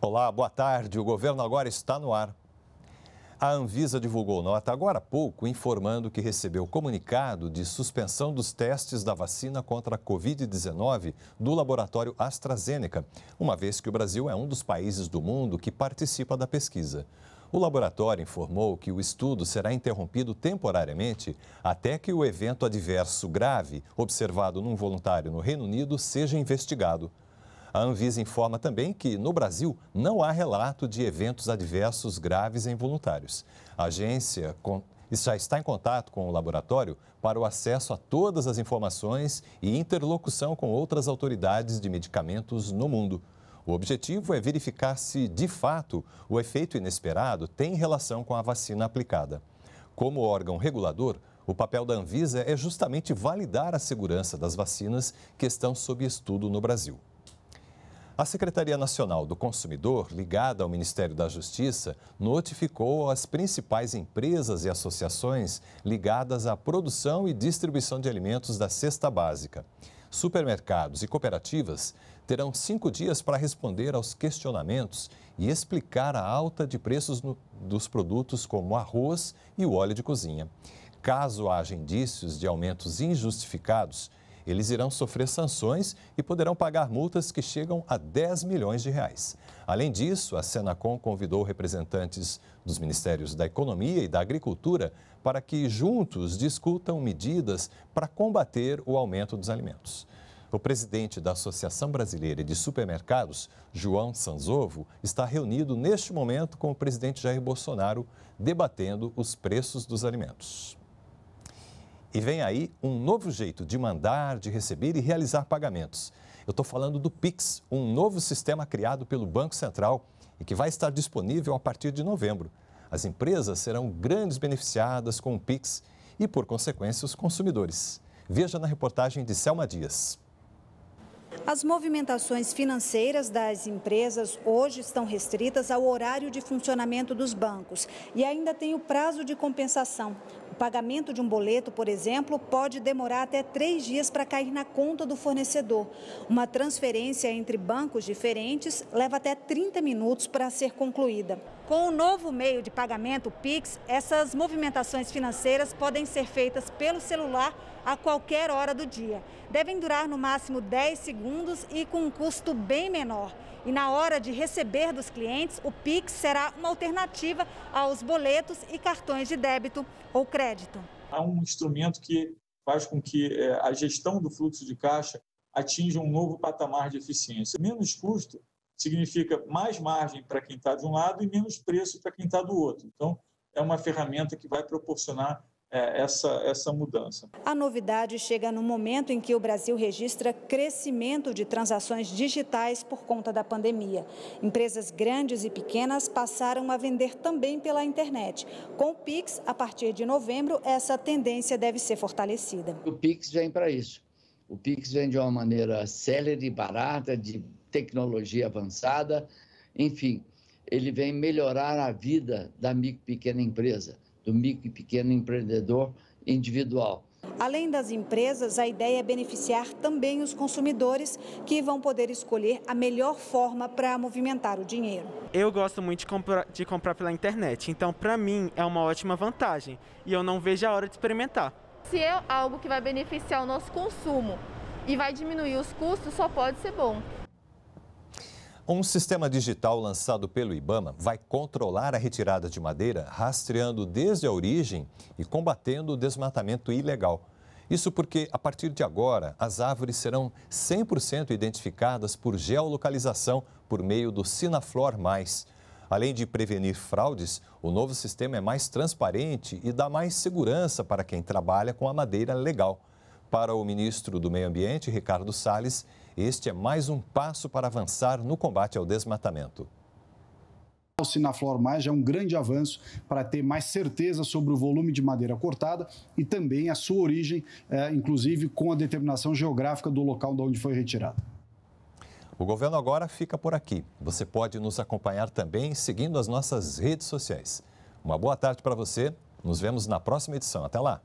Olá, boa tarde. O governo agora está no ar. A Anvisa divulgou nota agora há pouco informando que recebeu comunicado de suspensão dos testes da vacina contra a Covid-19 do laboratório AstraZeneca, uma vez que o Brasil é um dos países do mundo que participa da pesquisa. O laboratório informou que o estudo será interrompido temporariamente até que o evento adverso grave observado num voluntário no Reino Unido seja investigado. A Anvisa informa também que, no Brasil, não há relato de eventos adversos graves em voluntários. A agência já está em contato com o laboratório para o acesso a todas as informações e interlocução com outras autoridades de medicamentos no mundo. O objetivo é verificar se, de fato, o efeito inesperado tem relação com a vacina aplicada. Como órgão regulador, o papel da Anvisa é justamente validar a segurança das vacinas que estão sob estudo no Brasil. A Secretaria Nacional do Consumidor, ligada ao Ministério da Justiça, notificou as principais empresas e associações ligadas à produção e distribuição de alimentos da cesta básica. Supermercados e cooperativas terão cinco dias para responder aos questionamentos e explicar a alta de preços no, dos produtos como arroz e o óleo de cozinha. Caso haja indícios de aumentos injustificados, eles irão sofrer sanções e poderão pagar multas que chegam a 10 milhões de reais. Além disso, a Senacom convidou representantes dos Ministérios da Economia e da Agricultura para que juntos discutam medidas para combater o aumento dos alimentos. O presidente da Associação Brasileira de Supermercados, João Sanzovo, está reunido neste momento com o presidente Jair Bolsonaro, debatendo os preços dos alimentos. E vem aí um novo jeito de mandar, de receber e realizar pagamentos. Eu estou falando do Pix, um novo sistema criado pelo Banco Central e que vai estar disponível a partir de novembro. As empresas serão grandes beneficiadas com o Pix e, por consequência, os consumidores. Veja na reportagem de Selma Dias. As movimentações financeiras das empresas hoje estão restritas ao horário de funcionamento dos bancos e ainda tem o prazo de compensação. O pagamento de um boleto, por exemplo, pode demorar até três dias para cair na conta do fornecedor. Uma transferência entre bancos diferentes leva até 30 minutos para ser concluída. Com o novo meio de pagamento, o Pix, essas movimentações financeiras podem ser feitas pelo celular a qualquer hora do dia. Devem durar no máximo 10 segundos e com um custo bem menor. E na hora de receber dos clientes, o Pix será uma alternativa aos boletos e cartões de débito ou crédito. É um instrumento que faz com que eh, a gestão do fluxo de caixa atinja um novo patamar de eficiência. Menos custo significa mais margem para quem está de um lado e menos preço para quem está do outro. Então, é uma ferramenta que vai proporcionar é, essa, essa mudança. A novidade chega no momento em que o Brasil registra crescimento de transações digitais por conta da pandemia. Empresas grandes e pequenas passaram a vender também pela internet. Com o Pix, a partir de novembro, essa tendência deve ser fortalecida. O Pix vem para isso. O Pix vem de uma maneira célere, barata, de tecnologia avançada, enfim, ele vem melhorar a vida da micro e pequena empresa, do micro e pequeno empreendedor individual. Além das empresas, a ideia é beneficiar também os consumidores, que vão poder escolher a melhor forma para movimentar o dinheiro. Eu gosto muito de comprar, de comprar pela internet, então para mim é uma ótima vantagem e eu não vejo a hora de experimentar. Se é algo que vai beneficiar o nosso consumo e vai diminuir os custos, só pode ser bom. Um sistema digital lançado pelo Ibama vai controlar a retirada de madeira, rastreando desde a origem e combatendo o desmatamento ilegal. Isso porque, a partir de agora, as árvores serão 100% identificadas por geolocalização por meio do Sinaflor Além de prevenir fraudes, o novo sistema é mais transparente e dá mais segurança para quem trabalha com a madeira legal. Para o ministro do Meio Ambiente, Ricardo Salles, este é mais um passo para avançar no combate ao desmatamento. O Sinaflor Mais é um grande avanço para ter mais certeza sobre o volume de madeira cortada e também a sua origem, eh, inclusive com a determinação geográfica do local de onde foi retirada. O governo agora fica por aqui. Você pode nos acompanhar também seguindo as nossas redes sociais. Uma boa tarde para você. Nos vemos na próxima edição. Até lá!